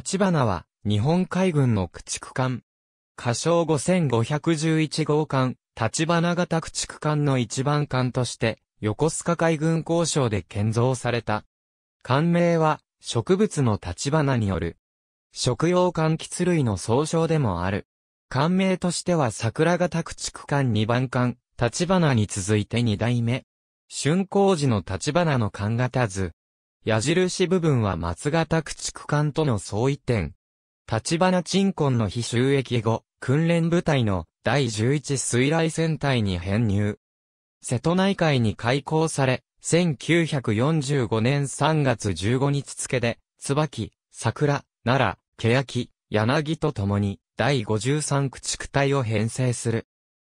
立花は、日本海軍の駆逐艦。仮称5511号艦、立花型駆逐艦の一番艦として、横須賀海軍交渉で建造された。艦名は、植物の立花による。食用柑橘類の総称でもある。艦名としては桜型駆逐艦2番艦、立花に続いて2代目。竣工時の立花の艦型図、矢印部分は松形駆逐艦との相違点。立花鎮魂の非収益後、訓練部隊の第11水雷戦隊に編入。瀬戸内海に開港され、1945年3月15日付で、椿、桜、奈良、欅、柳と共に、第53駆逐隊を編成する。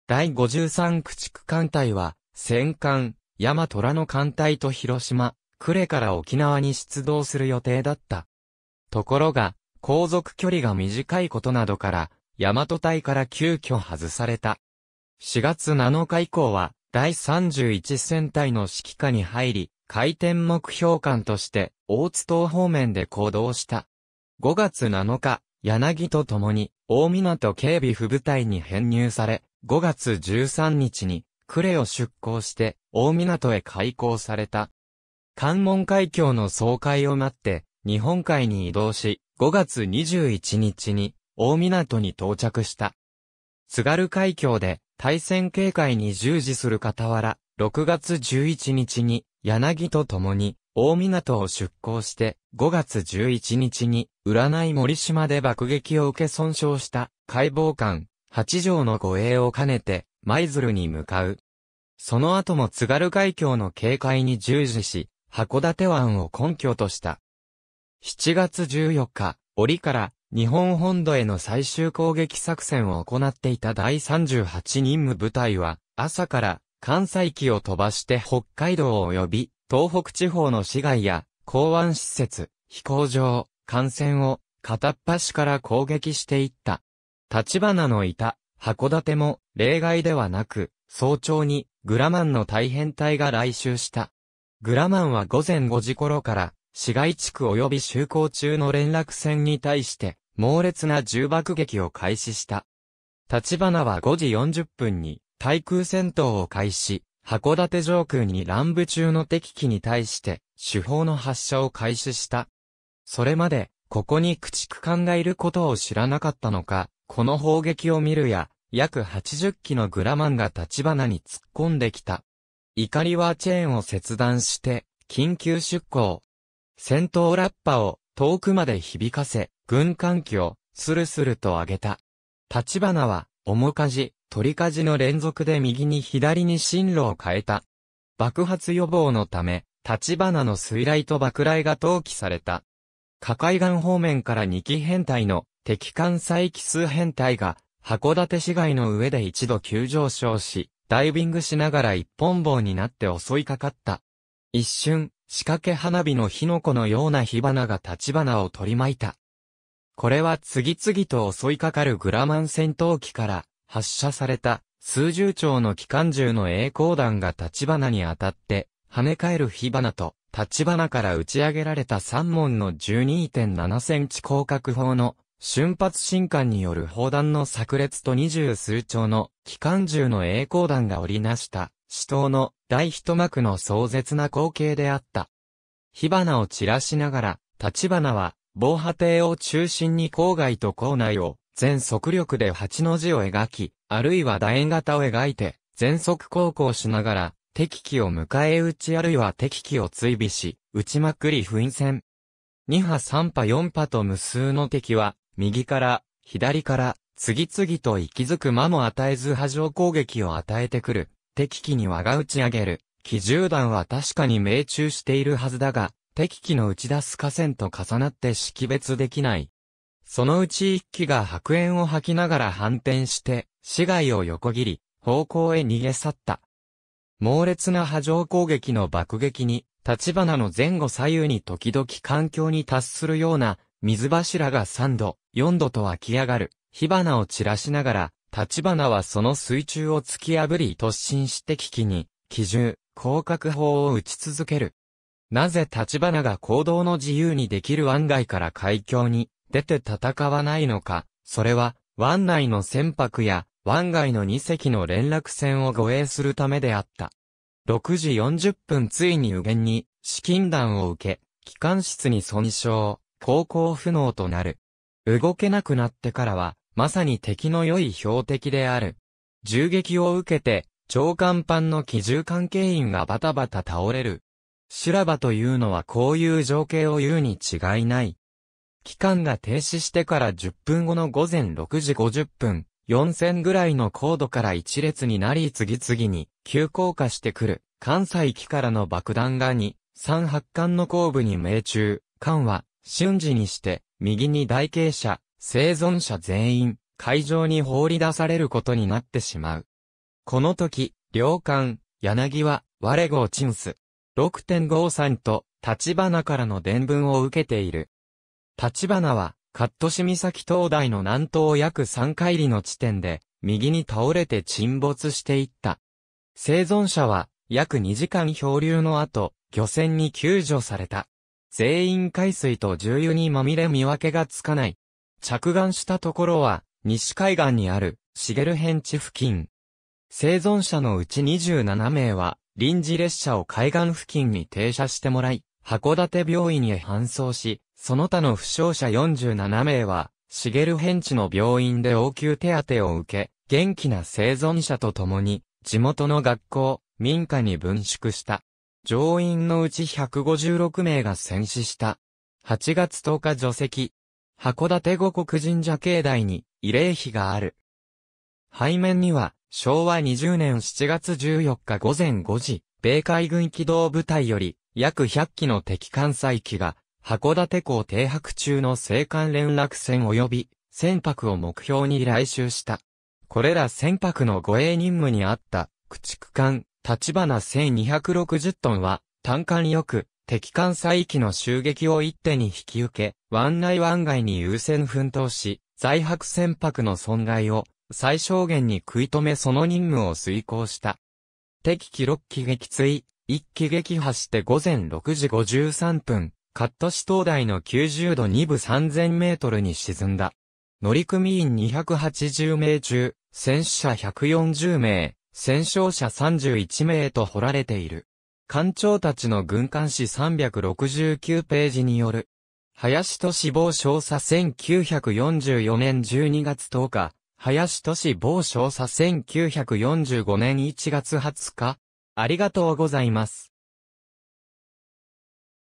第53駆逐艦隊は、戦艦、山虎の艦隊と広島、呉から沖縄に出動する予定だった。ところが、航続距離が短いことなどから、大和隊から急遽外された。4月7日以降は、第31戦隊の指揮下に入り、回転目標艦として、大津島方面で行動した。5月7日、柳と共に、大港警備部部隊に編入され、5月13日に、呉を出港して、大港へ開港された。関門海峡の総会を待って、日本海に移動し、5月21日に、大港に到着した。津軽海峡で、対戦警戒に従事する傍ら、6月11日に、柳と共に、大港を出港して、5月11日に、占い森島で爆撃を受け損傷した、解剖官、八条の護衛を兼ねて、舞鶴に向かう。その後も津軽海峡の警戒に従事し、函館湾を根拠とした。7月14日、折から日本本土への最終攻撃作戦を行っていた第38任務部隊は、朝から関西機を飛ばして北海道を及び、東北地方の市街や港湾施設、飛行場、艦船を片っ端から攻撃していった。立花のいた函館も例外ではなく、早朝にグラマンの大変隊が来襲した。グラマンは午前5時頃から、市街地区及び就航中の連絡船に対して、猛烈な重爆撃を開始した。立花は5時40分に、対空戦闘を開始、函館上空に乱舞中の敵機に対して、手法の発射を開始した。それまで、ここに駆逐艦がいることを知らなかったのか、この砲撃を見るや、約80機のグラマンが立花に突っ込んできた。怒りはチェーンを切断して、緊急出港。戦闘ラッパを遠くまで響かせ、軍艦機をスルスルと上げた。立花は、面舵、取りじの連続で右に左に進路を変えた。爆発予防のため、立花の水雷と爆雷が投棄された。下海岸方面から2機編隊の敵艦載機数編隊が函館市街の上で一度急上昇し、ダイビングしながら一本棒になって襲いかかった。一瞬、仕掛け花火の火の粉のような火花が立花を取り巻いた。これは次々と襲いかかるグラマン戦闘機から発射された数十丁の機関銃の栄光弾が立花に当たって跳ね返る火花と立花から打ち上げられた3門の12.7センチ広角砲の瞬発進艦による砲弾の炸裂と二十数丁の機関銃の栄光弾が織りなした死闘の大一幕の壮絶な光景であった。火花を散らしながら、立花は防波堤を中心に郊外と郊内を全速力で八の字を描き、あるいは楕円型を描いて、全速航行しながら、敵機を迎え撃ちあるいは敵機を追尾し、撃ちまくり噴戦。二波三波四波と無数の敵は、右から、左から、次々と息づく間も与えず波状攻撃を与えてくる。敵機に我が打ち上げる。機銃弾は確かに命中しているはずだが、敵機の打ち出す河川と重なって識別できない。そのうち一機が白煙を吐きながら反転して、市街を横切り、方向へ逃げ去った。猛烈な波状攻撃の爆撃に、立花の前後左右に時々環境に達するような水柱が3度、4度と湧き上がる、火花を散らしながら、立花はその水中を突き破り突進して危機に、奇獣、広角砲を打ち続ける。なぜ立花が行動の自由にできる湾外から海峡に出て戦わないのか、それは、湾内の船舶や湾外の2隻の連絡船を護衛するためであった。6時40分ついに右舷に、資金弾を受け、機関室に損傷、航行不能となる。動けなくなってからは、まさに敵の良い標的である。銃撃を受けて、長官班の機銃関係員がバタバタ倒れる。修羅場というのはこういう情景を言うに違いない。期間が停止してから10分後の午前6時50分、4000ぐらいの高度から一列になり次々に急降下してくる関西機からの爆弾が2、3発艦の後部に命中。艦は瞬時にして右に大形者、生存者全員、会場に放り出されることになってしまう。この時、両館、柳は、我号チンス。6.53と、立花からの伝聞を受けている。立花は、カットシ岬灯台の南東約3回里の地点で、右に倒れて沈没していった。生存者は、約2時間漂流の後、漁船に救助された。全員海水と重油にまみれ見分けがつかない。着岸したところは、西海岸にある、シゲルヘン地付近。生存者のうち27名は、臨時列車を海岸付近に停車してもらい、函館病院へ搬送し、その他の負傷者47名は、シゲルヘンチの病院で応急手当を受け、元気な生存者と共に、地元の学校、民家に分縮した。乗員のうち156名が戦死した。8月10日除籍。函館五国神社境内に慰霊碑がある。背面には、昭和20年7月14日午前5時、米海軍機動部隊より、約100機の敵艦載機が、函館港停泊中の青函連絡船及び、船舶を目標に来襲した。これら船舶の護衛任務にあった、駆逐艦、立花1260トンは、単管よく、敵艦載域の襲撃を一手に引き受け、湾内湾外に優先奮闘し、在泊船舶の損害を最小限に食い止めその任務を遂行した。敵機6機撃墜、1機撃破して午前6時53分、カット市灯台の90度2部3000メートルに沈んだ。乗組員280名中、戦死者140名、戦勝者31名と掘られている。艦長たちの軍艦史369ページによる。林都市防少佐1944年12月10日、林都市防少佐1945年1月20日、ありがとうございます。